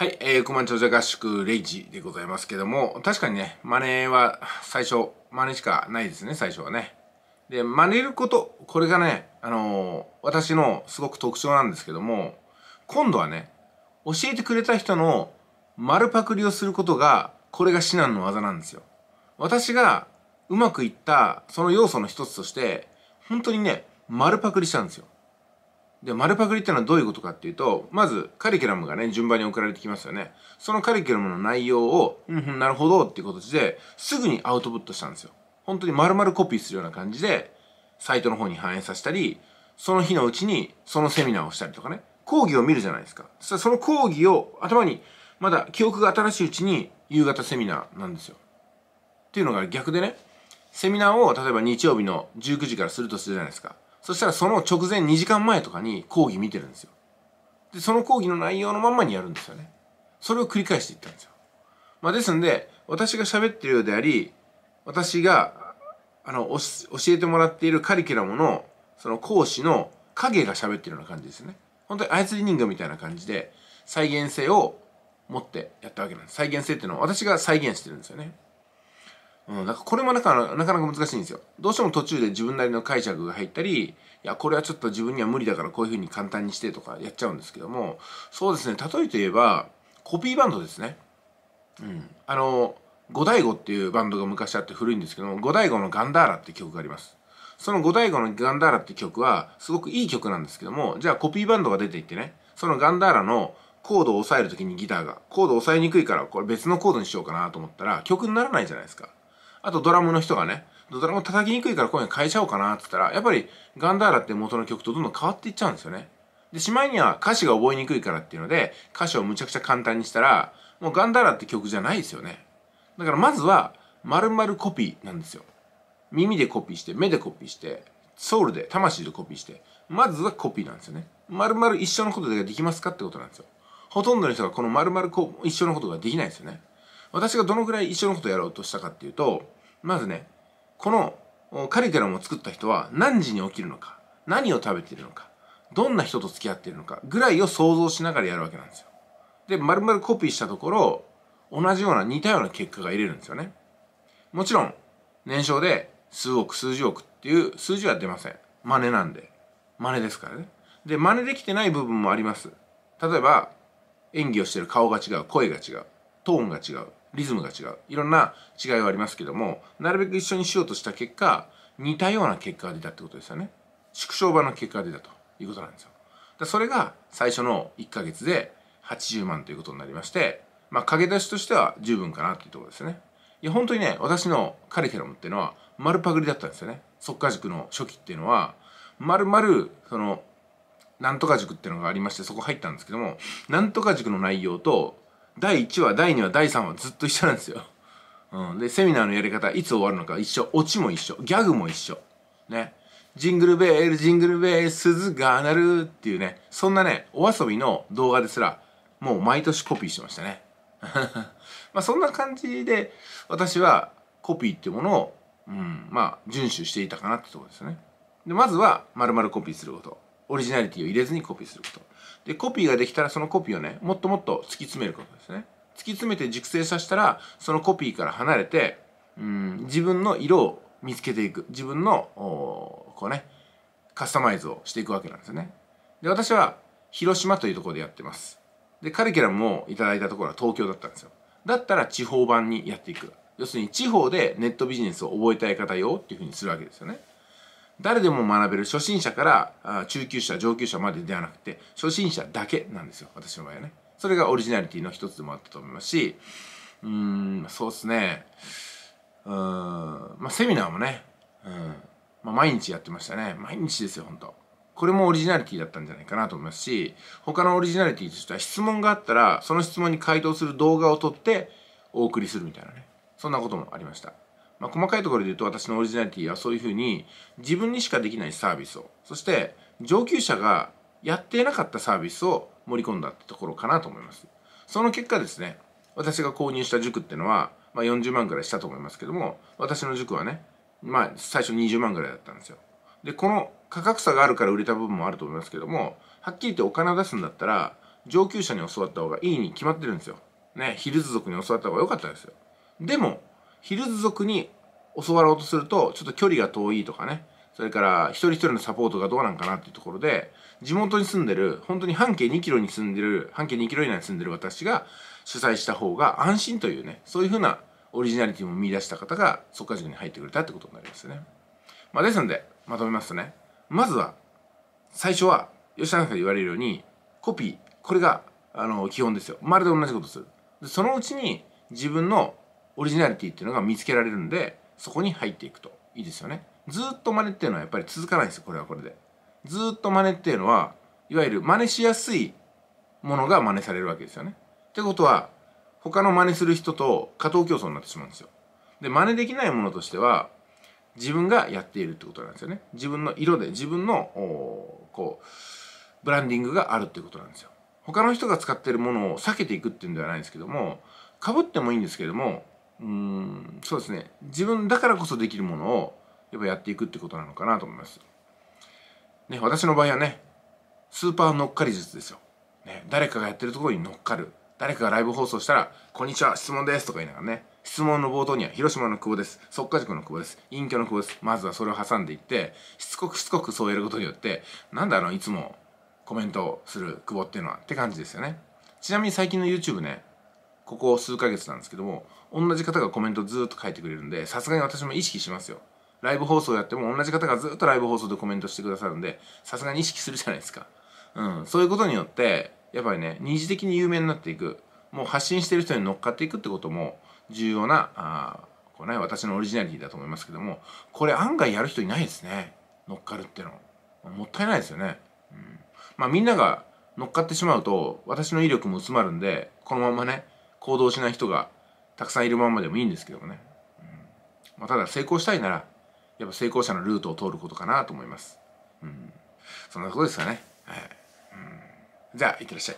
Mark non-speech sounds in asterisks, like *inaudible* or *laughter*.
はい、えー、コマン長者合宿レイジでございますけども、確かにね、マネーは最初、真似しかないですね、最初はね。で、真似ること、これがね、あのー、私のすごく特徴なんですけども、今度はね、教えてくれた人の丸パクリをすることが、これが至難の技なんですよ。私がうまくいった、その要素の一つとして、本当にね、丸パクリしたんですよ。で、丸パクリってのはどういうことかっていうと、まず、カリキュラムがね、順番に送られてきますよね。そのカリキュラムの内容を、うん、うん、なるほどっていう形で、すぐにアウトプットしたんですよ。本当に丸々コピーするような感じで、サイトの方に反映させたり、その日のうちに、そのセミナーをしたりとかね、講義を見るじゃないですか。そその講義を頭に、まだ記憶が新しいうちに、夕方セミナーなんですよ。っていうのが逆でね、セミナーを例えば日曜日の19時からするとするじゃないですか。そしたらその直前2時間前とかに講義見てるんですよ。で、その講義の内容のまんまにやるんですよね。それを繰り返していったんですよ。まあ、ですんで、私が喋ってるようであり、私が、あの、教えてもらっているカリキュラムの、その講師の影が喋ってるような感じですね。本当に操り人形みたいな感じで、再現性を持ってやったわけなんです。再現性っていうのは私が再現してるんですよね。うん、なんかこれもなかなか難しいんですよ。どうしても途中で自分なりの解釈が入ったり、いや、これはちょっと自分には無理だからこういうふうに簡単にしてとかやっちゃうんですけども、そうですね、例えて言えば、コピーバンドですね。うん。あの、五大悟っていうバンドが昔あって古いんですけども、五大のガンダーラって曲があります。その五大のガンダーラって曲は、すごくいい曲なんですけども、じゃあコピーバンドが出ていってね、そのガンダーラのコードを押さえる時にギターが、コードを押さえにくいから、これ別のコードにしようかなと思ったら、曲にならないじゃないですか。あとドラムの人がね、ドラム叩きにくいから今夜変えちゃおうかなって言ったら、やっぱりガンダーラって元の曲とどんどん変わっていっちゃうんですよね。で、しまいには歌詞が覚えにくいからっていうので、歌詞をむちゃくちゃ簡単にしたら、もうガンダーラって曲じゃないですよね。だからまずは、丸々コピーなんですよ。耳でコピーして、目でコピーして、ソウルで、魂でコピーして、まずはコピーなんですよね。丸々一緒のことでできますかってことなんですよ。ほとんどの人がこの丸々一緒のことができないですよね。私がどのくらい一緒のことをやろうとしたかっていうと、まずねこのカリキュラムを作った人は何時に起きるのか何を食べているのかどんな人と付き合っているのかぐらいを想像しながらやるわけなんですよ。で丸々コピーしたところ同じような似たような結果が入れるんですよね。もちろん年商で数億数十億っていう数字は出ません。真似なんで。真似ですからね。で真似できてない部分もあります。例えば演技をしてる顔が違う声が違うトーンが違うリズムが違ういろんな違いはありますけどもなるべく一緒にしようとした結果似たような結果が出たってことですよね縮小版の結果が出たということなんですよだそれが最初の1ヶ月で80万ということになりましてまあ駆け出しとしては十分かなっていうところですねいや本当にね私のカリキュラムっていうのは丸パグリだったんですよね速化塾の初期っていうのは丸々そのなんとか塾っていうのがありましてそこ入ったんですけどもなんとか塾の内容と第1話第2話第3話ずっと一緒なんですよ、うん、でセミナーのやり方いつ終わるのか一緒オチも一緒ギャグも一緒ねジングルベールジングルベール鈴が鳴るっていうねそんなねお遊びの動画ですらもう毎年コピーしてましたね *laughs* まあそんな感じで私はコピーっていうものを、うん、まあ遵守していたかなってところですねでまずは丸々コピーすることオリジナリティを入れずにコピーすることでコピーができたらそのコピーをねもっともっと突き詰めることですね突き詰めて熟成させたらそのコピーから離れてうん自分の色を見つけていく自分のこうねカスタマイズをしていくわけなんですねで私は広島というところでやってますでカリキュラムをいただいたところは東京だったんですよだったら地方版にやっていく要するに地方でネットビジネスを覚えたい方よっていうふうにするわけですよね誰でも学べる初心者から中級者上級者までではなくて初心者だけなんですよ私の場合はねそれがオリジナリティの一つでもあったと思いますしうーんそうですねうーんまあセミナーもねうんまあ、毎日やってましたね毎日ですよ本当これもオリジナリティだったんじゃないかなと思いますし他のオリジナリティとしては質問があったらその質問に回答する動画を撮ってお送りするみたいなねそんなこともありましたまあ、細かいところで言うと私のオリジナリティはそういうふうに自分にしかできないサービスをそして上級者がやっていなかったサービスを盛り込んだってところかなと思いますその結果ですね私が購入した塾ってのは、まあ、40万ぐらいしたと思いますけども私の塾はねまあ最初20万ぐらいだったんですよでこの価格差があるから売れた部分もあると思いますけどもはっきり言ってお金を出すんだったら上級者に教わった方がいいに決まってるんですよねヒルズ族に教わった方が良かったんですよでもヒルズ族に教わろうとするとちょっと距離が遠いとかねそれから一人一人のサポートがどうなんかなっていうところで地元に住んでる本当に半径2キロに住んでる半径2キロ以内に住んでる私が主催した方が安心というねそういうふうなオリジナリティも見出した方がっか塾に入ってくれたってことになりますね。まあ、ですのでまとめますとねまずは最初は吉田さんが言われるようにコピーこれがあの基本ですよまるで同じことするでそのうちに自分のオリジナリティっていうのが見つけられるんでそこに入っていくといいですよねずっと真似っていうのはやっぱり続かないんですよこれはこれでずっと真似っていうのはいわゆる真似しやすいものが真似されるわけですよねってことは他の真似する人と過当競争になってしまうんですよで真似できないものとしては自分がやっているってことなんですよね自分の色で自分のこうブランディングがあるってことなんですよ他の人が使ってるものを避けていくっていうんではないんですけどもかぶってもいいんですけどもうんそうですね自分だからこそできるものをやっぱやっていくってことなのかなと思います。ね、私の場合はねスーパー乗っかり術ですよ。ね、誰かがやってるところに乗っかる誰かがライブ放送したら「こんにちは質問です」とか言いながらね質問の冒頭には広島の久保です、即化塾の久保です、隠居の久保です。まずはそれを挟んでいって、しつこくしつこくそうやることによって、なんだあの、いつもコメントをする久保っていうのはって感じですよね。ちなみに最近の YouTube ね、ここ数ヶ月なんですけども同じ方がコメントずっと書いてくれるんでさすがに私も意識しますよライブ放送やっても同じ方がずっとライブ放送でコメントしてくださるんでさすがに意識するじゃないですかうんそういうことによってやっぱりね二次的に有名になっていくもう発信してる人に乗っかっていくってことも重要なあこれ、ね、私のオリジナリティだと思いますけどもこれ案外やる人いないですね乗っかるってのもったいないですよね、うん、まあみんなが乗っかってしまうと私の威力も薄まるんでこのままね行動しない人がたくさんいるままでもいいんですけどもね、うんまあ、ただ成功したいならやっぱ成功者のルートを通ることかなと思います、うん、そんなことですかね、はいうん、じゃあいってらっしゃい